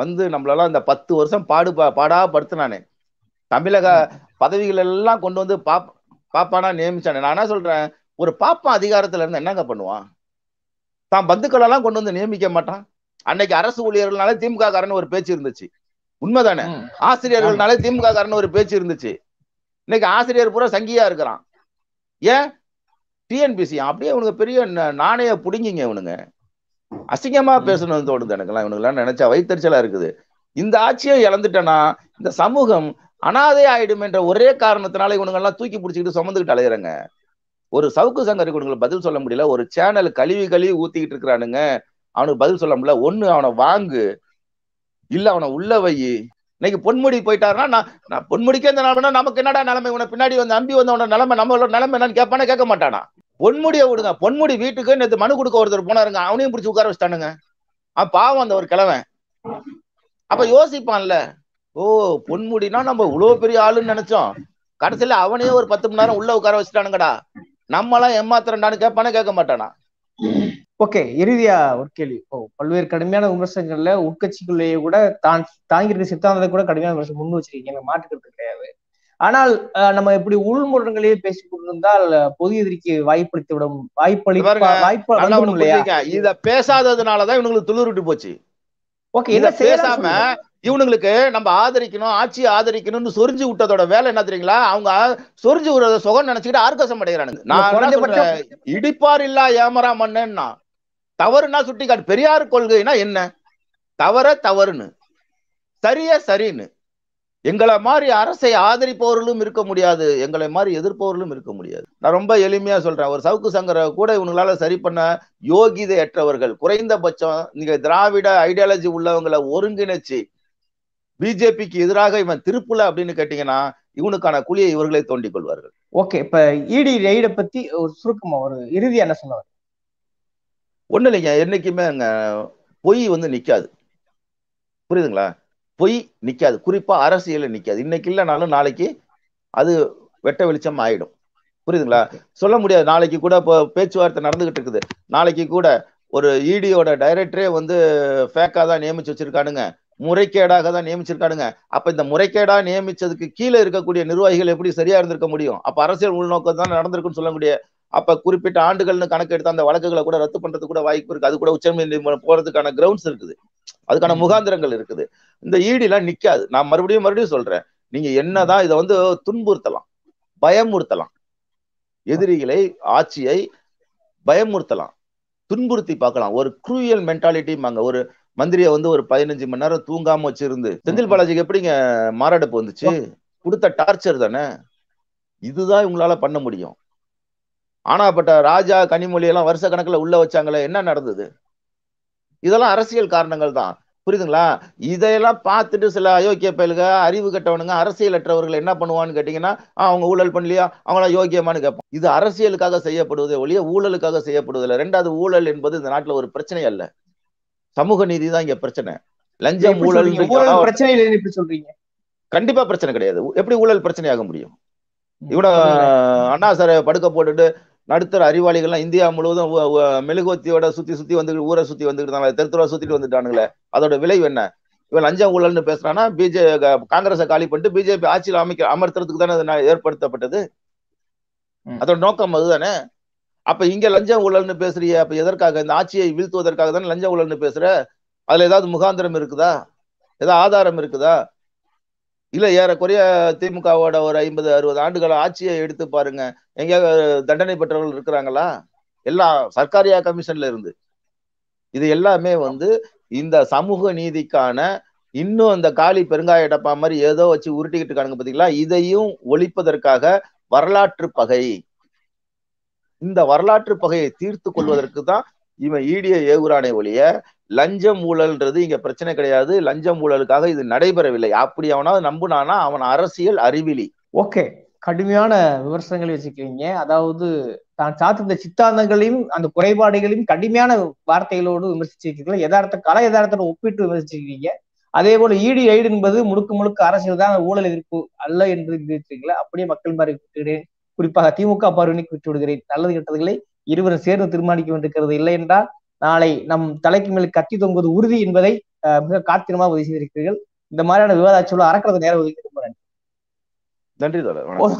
வந்து நம்மளெல்லாம் இந்த பத்து வருஷம் பாடு பாடா படுத்தினானே தமிழக பதவிகள் எல்லாம் கொண்டு வந்து பாப் பாப்பானா நியமிச்சானே நான் என்ன சொல்றேன் ஒரு பாப்பா அதிகாரத்துல இருந்து என்னங்க பண்ணுவான் தான் பந்துக்கள் எல்லாம் கொண்டு வந்து நியமிக்க மாட்டான் அன்னைக்கு அரசு ஊழியர்கள்னாலே திமுக காரன் ஒரு பேச்சு இருந்துச்சு உண்மைதானே ஆசிரியர்கள்னாலே திமுக காரன் ஒரு பேச்சு இருந்துச்சு இன்னைக்கு ஆசிரியர் பூரா சங்கியா இருக்கிறான் ஏன் டிஎன்பிசி அப்படியே இவனுங்க பெரிய நாணய புடுங்கிங்க இவனுங்க அசிங்கமா பேசணும்னு தோணுது எனக்குலாம் இவனுங்களாம் நினைச்சா வைத்தறிச்சலா இருக்குது இந்த ஆட்சியை இழந்துட்டேன்னா இந்த சமூகம் அனாதை ஆயிடும் என்ற ஒரே காரணத்தினால இவனுங்கெல்லாம் தூக்கி பிடிச்சிக்கிட்டு சுமந்துக்கிட்டு அலையிறங்க ஒரு சவுக்கு சங்கரி கொடுங்களுக்கு பதில் சொல்ல முடியல ஒரு சேனல் கழுவி கழுவி ஊத்திக்கிட்டு இருக்கிறானுங்க அவனுக்கு பதில் சொல்ல முடியல ஒண்ணு அவனை வாங்கு இல்ல அவனை உள்ள வை இன்னைக்கு பொன்முடி போயிட்டாருன்னா நான் பொன்முடிக்கே இந்த நிலைமைனா நமக்கு என்னடா நிலைமை உன பின்னாடி வந்து அம்பி வந்தவனோட நிலைமை நம்ம நிலைமை என்னன்னு கேட்பானே கேட்க மாட்டானா பொன்முடியை விடுங்க பொன்முடி வீட்டுக்கு நேற்று மனு கொடுக்க ஒருத்தர் போனாருங்க அவனையும் பிடிச்சி உட்கார வச்சுட்டானுங்க அவன் பாவம் அந்த ஒரு கிழவன் அப்ப யோசிப்பான்ல ஓ பொன்முடினா நம்ம இவ்வளவு பெரிய ஆளுன்னு நினைச்சோம் கடைசியில அவனே ஒரு பத்து மணி நேரம் உள்ள உட்கார வச்சுட்டானுங்கடா நம்மளாம் ஏமாத்துறண்டான்னு கேட்பானே கேட்க மாட்டானா ஓகே இறுதியா ஒரு கேள்வி ஓ பல்வேறு கடுமையான விமர்சனங்கள்ல உட்கட்சிகளையே கூட தான் தாங்கியிருக்க சித்தாந்தத்தை கூட கடுமையான விமர்சனம் முன் வச்சிருக்கீங்க மாற்றுக்கிறது கிடையாது ஆனால் நம்ம இப்படி உள்முரங்களையே பேசி கொண்டிருந்தால் பொது எதிரிக்கு வாய்ப்பளித்து விடும் வாய்ப்பளி வாய்ப்பு இத பேசாததுனாலதான் இவங்களுக்கு துளிர் விட்டு போச்சு ஓகே இத பேசாம இவனுங்களுக்கு நம்ம ஆதரிக்கணும் ஆட்சியை ஆதரிக்கணும்னு சொரிஞ்சு விட்டதோட வேலை என்ன தெரியுங்களா அவங்க சொரிஞ்சு விடுறத சுகம் நினைச்சுக்கிட்டு ஆர்கசம் அடைகிறானுங்க நான் இடிப்பார் இல்லா ஏமரா மண்ணா தவறுனா சுட்டி காட்டு பெரியார் கொள்கைனா என்ன தவற தவறுன்னு சரிய சரின்னு எங்களை மாதிரி அரசை ஆதரிப்பவர்களும் இருக்க முடியாது எங்களை மாதிரி எதிர்ப்பவர்களும் இருக்க முடியாது நான் ரொம்ப எளிமையா சொல்றேன் ஒரு சவுக்கு சங்கர கூட இவங்களால சரி பண்ண யோகிதையற்றவர்கள் குறைந்தபட்சம் நீங்க திராவிட ஐடியாலஜி உள்ளவங்களை ஒருங்கிணைச்சு பிஜேபிக்கு எதிராக இவன் திருப்புல அப்படின்னு கேட்டீங்கன்னா இவனுக்கான குழியை இவர்களை தோண்டிக் கொள்வார்கள் ஓகே இப்ப இடி e ரெய்ட பத்தி ஒரு சுருக்கமா ஒரு இறுதி என்ன சொன்னவர் ஒண்ணு இல்லைங்க என்னைக்குமே அங்க பொய் வந்து நிக்காது புரியுதுங்களா பொய் நிக்காது குறிப்பா அரசியல நிக்காது இன்னைக்கு இல்லைனாலும் நாளைக்கு அது வெட்ட வெளிச்சம் ஆயிடும் புரியுதுங்களா சொல்ல முடியாது நாளைக்கு கூட இப்போ பேச்சுவார்த்தை நடந்துகிட்டு இருக்குது நாளைக்கு கூட ஒரு இடியோட e டைரக்டரே வந்து ஃபேக்கா தான் நியமிச்சு வச்சிருக்கானுங்க முறைகேடாக தான் நியமிச்சிருக்காடுங்க அப்ப இந்த முறைகேடா நியமிச்சதுக்கு கீழே இருக்கக்கூடிய நிர்வாகிகள் எப்படி சரியா இருந்திருக்க முடியும் அப்ப அரசியல் உள்நோக்கம் தான் நடந்திருக்குன்னு சொல்லக்கூடிய அப்ப குறிப்பிட்ட ஆண்டுகள்னு கணக்கு எடுத்த அந்த வழக்குகளை கூட ரத்து பண்றது கூட வாய்ப்பு இருக்கு அது கூட உச்ச நீதிமன்றம் போறதுக்கான கிரவுண்ட்ஸ் இருக்குது அதுக்கான முகாந்திரங்கள் இருக்குது இந்த ஈடி எல்லாம் நிக்காது நான் மறுபடியும் மறுபடியும் சொல்றேன் நீங்க என்னதான் இதை வந்து துன்புறுத்தலாம் பயமுறுத்தலாம் எதிரிகளை ஆட்சியை பயமுறுத்தலாம் துன்புறுத்தி பார்க்கலாம் ஒரு குரூயல் மென்டாலிட்டிம்பாங்க ஒரு மந்திரியை வந்து ஒரு பதினஞ்சு மணி நேரம் தூங்காம வச்சிருந்து செந்தில் பாலாஜிக்கு எப்படிங்க மாரடைப்பு வந்துச்சு கொடுத்த டார்ச்சர் தானே இதுதான் இவங்களால பண்ண முடியும் ஆனா பட்ட ராஜா கனிமொழி எல்லாம் வருஷ கணக்குல உள்ள வச்சாங்களே என்ன நடந்தது இதெல்லாம் அரசியல் காரணங்கள் தான் புரியுதுங்களா இதையெல்லாம் பார்த்துட்டு சில அயோக்கிய பயலுக அறிவு கட்டவனுங்க அரசியலற்றவர்கள் என்ன பண்ணுவான்னு கேட்டீங்கன்னா அவங்க ஊழல் பண்ணலையா அவங்களாம் யோக்கியமானு கேட்பான் இது அரசியலுக்காக செய்யப்படுவதே ஒழிய ஊழலுக்காக செய்யப்படுவதில்லை ரெண்டாவது ஊழல் என்பது இந்த நாட்டில் ஒரு பிரச்சனை அல்ல சமூக நீதி தான் இங்க பிரச்சனை லஞ்சம் ஊழல் பிரச்சனை சொல்றீங்க கண்டிப்பா பிரச்சனை கிடையாது எப்படி ஊழல் பிரச்சனையாக முடியும் இவட அண்ணா சார படுக்க போட்டுட்டு நடுத்தர அறிவாளிகள்லாம் இந்தியா முழுவதும் மெழுகுவத்தியோட சுத்தி சுத்தி வந்துட்டு ஊரை சுத்தி வந்துட்டு தெருத்துறா சுத்திட்டு வந்துட்டானுங்களே அதோட விளைவு என்ன இவன் லஞ்சம் ஊழல்னு பேசுறான்னா பிஜே காங்கிரஸை காலி பண்ணிட்டு பிஜேபி ஆட்சியில் அமைக்க அமர்த்துறதுக்கு தானே ஏற்படுத்தப்பட்டது அதோட நோக்கம் அதுதானே அப்ப இங்க லஞ்ச ஊழல்னு பேசுறிய அப்ப எதற்காக இந்த ஆட்சியை வீழ்த்துவதற்காக தானே லஞ்ச ஊழல்னு பேசுற அதுல ஏதாவது முகாந்திரம் இருக்குதா ஏதாவது ஆதாரம் இருக்குதா இல்ல ஏறக்குறைய திமுகவோட ஒரு ஐம்பது அறுபது ஆண்டுகள் ஆட்சியை எடுத்து பாருங்க எங்கேயாவது தண்டனை பெற்றவர்கள் இருக்கிறாங்களா எல்லா சர்க்காரியா கமிஷன்ல இருந்து இது எல்லாமே வந்து இந்த சமூக நீதிக்கான இன்னும் அந்த காலி பெருங்காய டப்பா மாதிரி ஏதோ வச்சு உருட்டிக்கிட்டு இருக்கானுங்க பாத்தீங்களா இதையும் ஒழிப்பதற்காக வரலாற்று பகை இந்த வரலாற்று பகையை தீர்த்து கொள்வதற்கு தான் இவன் ஈடிய e ஏவுரானை ஒழிய லஞ்சம் ஊழல்ன்றது இங்க பிரச்சனை கிடையாது லஞ்சம் ஊழலுக்காக இது நடைபெறவில்லை அப்படி அவனாவது நம்புனானா அவன் அரசியல் அறிவிலி ஓகே கடுமையான விமர்சனங்களை வச்சுக்கிறீங்க அதாவது தான் சாத்திருந்த சித்தாந்தங்களையும் அந்த குறைபாடுகளையும் கடுமையான வார்த்தைகளோடு விமர்சிச்சிருக்கீங்களா யதார்த்த கல யதார்த்தத்தை ஒப்பிட்டு விமர்சிச்சிருக்கீங்க அதே போல ஈடி e ஐடு என்பது முழுக்க முழுக்க அரசியல் தான் ஊழல் எதிர்ப்பு அல்ல என்று இருக்கீங்களா அப்படியே மக்கள் மாதிரி குறிப்பாக திமுக பார்வையினை விட்டு விடுகிறேன் நல்லது கெட்டதுகளை இருவரும் சேர்ந்து தீர்மானிக்க வேண்டியிருக்கிறது இல்லை என்றால் நாளை நம் தலைக்கு மேல் கத்தி தொங்குவது உறுதி என்பதை மிக காத்திரமாக உதவி செய்திருக்கிறீர்கள் இந்த மாதிரியான விவாதாச்சூழல் அறக்கிறது நேரம் ஒதுக்கி ரொம்ப நன்றி நன்றி